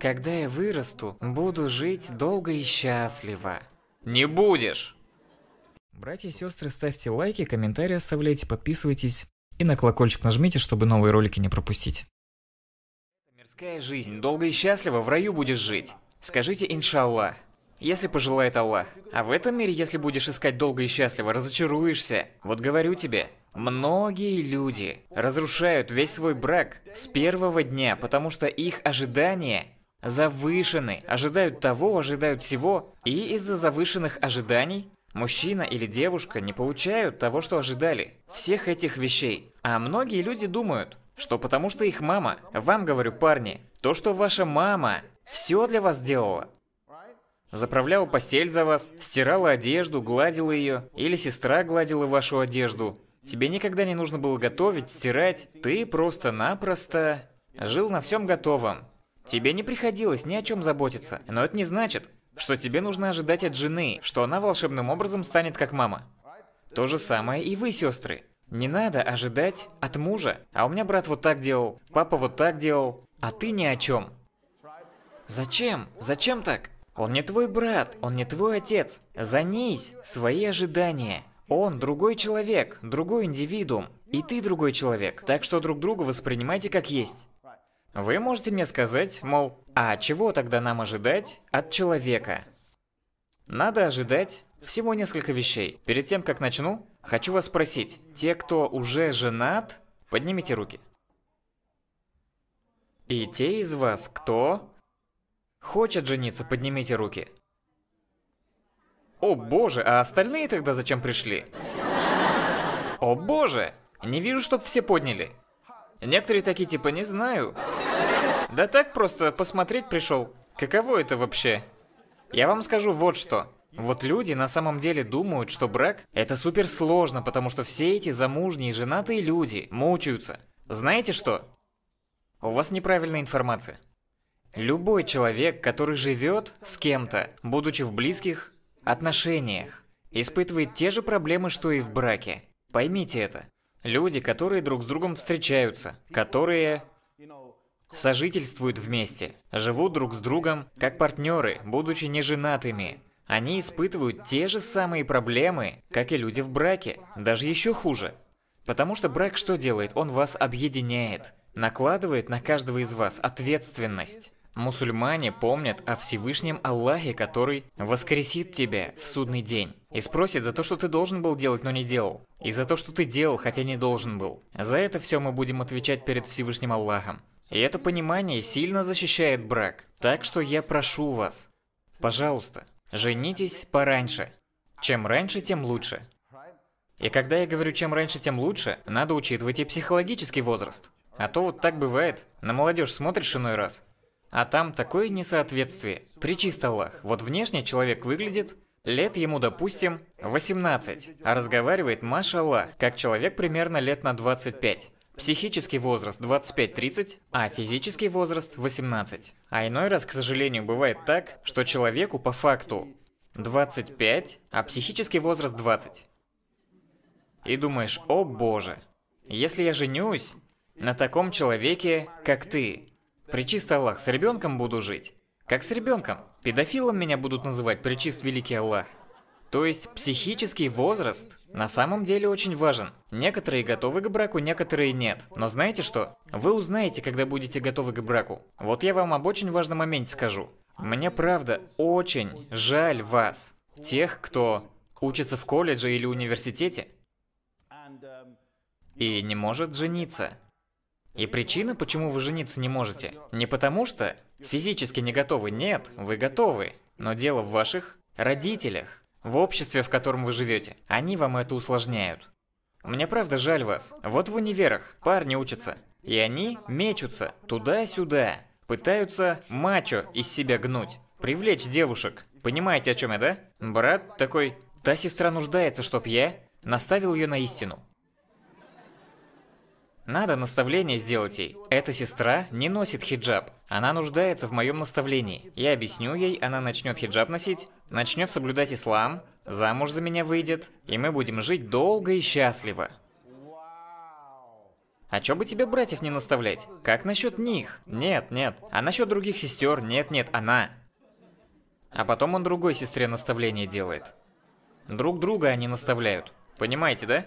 Когда я вырасту, буду жить долго и счастливо. Не будешь! Братья и сестры, ставьте лайки, комментарии оставляйте, подписывайтесь и на колокольчик нажмите, чтобы новые ролики не пропустить. Мирская жизнь, долго и счастливо в раю будешь жить. Скажите иншаллах, если пожелает Аллах. А в этом мире, если будешь искать долго и счастливо, разочаруешься. Вот говорю тебе, Многие люди разрушают весь свой брак с первого дня, потому что их ожидания завышены, ожидают того, ожидают всего, и из-за завышенных ожиданий мужчина или девушка не получают того, что ожидали, всех этих вещей. А многие люди думают, что потому что их мама, вам говорю, парни, то, что ваша мама все для вас делала. Заправляла постель за вас, стирала одежду, гладила ее, или сестра гладила вашу одежду. Тебе никогда не нужно было готовить, стирать, ты просто-напросто жил на всем готовом. Тебе не приходилось ни о чем заботиться, но это не значит, что тебе нужно ожидать от жены, что она волшебным образом станет как мама. То же самое и вы, сестры. Не надо ожидать от мужа. А у меня брат вот так делал, папа вот так делал, а ты ни о чем. Зачем? Зачем так? Он не твой брат, он не твой отец. Занись свои ожидания. Он другой человек, другой индивидуум. И ты другой человек. Так что друг друга воспринимайте как есть. Вы можете мне сказать, мол, а чего тогда нам ожидать от человека? Надо ожидать всего несколько вещей. Перед тем, как начну, хочу вас спросить, те, кто уже женат, поднимите руки. И те из вас, кто хочет жениться, поднимите руки. О боже, а остальные тогда зачем пришли? О боже, не вижу, чтоб все подняли. Некоторые такие типа не знаю. Да так просто посмотреть пришел. Каково это вообще? Я вам скажу вот что. Вот люди на самом деле думают, что брак это супер сложно, потому что все эти замужние женатые люди мучаются. Знаете что? У вас неправильная информация. Любой человек, который живет с кем-то, будучи в близких отношениях, испытывает те же проблемы, что и в браке. Поймите это. Люди, которые друг с другом встречаются, которые сожительствуют вместе, живут друг с другом как партнеры, будучи неженатыми. Они испытывают те же самые проблемы, как и люди в браке, даже еще хуже. Потому что брак что делает? Он вас объединяет, накладывает на каждого из вас ответственность. Мусульмане помнят о Всевышнем Аллахе, который воскресит тебя в судный день. И спросит за то, что ты должен был делать, но не делал. И за то, что ты делал, хотя не должен был. За это все мы будем отвечать перед Всевышним Аллахом. И это понимание сильно защищает брак. Так что я прошу вас, пожалуйста, женитесь пораньше. Чем раньше, тем лучше. И когда я говорю «чем раньше, тем лучше», надо учитывать и психологический возраст. А то вот так бывает. На молодежь смотришь иной раз, а там такое несоответствие. Причист Аллах. Вот внешне человек выглядит, лет ему, допустим, 18, а разговаривает, машаллах, как человек примерно лет на 25. Психический возраст 25-30, а физический возраст 18. А иной раз, к сожалению, бывает так, что человеку по факту 25, а психический возраст 20. И думаешь, о боже, если я женюсь на таком человеке, как ты, Причист Аллах, с ребенком буду жить. Как с ребенком. Педофилом меня будут называть причист великий Аллах. То есть психический возраст на самом деле очень важен. Некоторые готовы к браку, некоторые нет. Но знаете что? Вы узнаете, когда будете готовы к браку. Вот я вам об очень важном моменте скажу. Мне правда очень жаль вас, тех, кто учится в колледже или университете и не может жениться. И причина, почему вы жениться не можете, не потому что физически не готовы, нет, вы готовы. Но дело в ваших родителях, в обществе, в котором вы живете. Они вам это усложняют. Мне правда жаль вас. Вот в универах парни учатся, и они мечутся туда-сюда. Пытаются мачо из себя гнуть, привлечь девушек. Понимаете, о чем я, да? Брат такой, та сестра нуждается, чтоб я наставил ее на истину. Надо наставление сделать ей. Эта сестра не носит хиджаб. Она нуждается в моем наставлении. Я объясню ей, она начнет хиджаб носить, начнет соблюдать ислам, замуж за меня выйдет, и мы будем жить долго и счастливо. А чё бы тебе братьев не наставлять? Как насчет них? Нет, нет. А насчет других сестер? Нет, нет, она. А потом он другой сестре наставление делает. Друг друга они наставляют. Понимаете, да?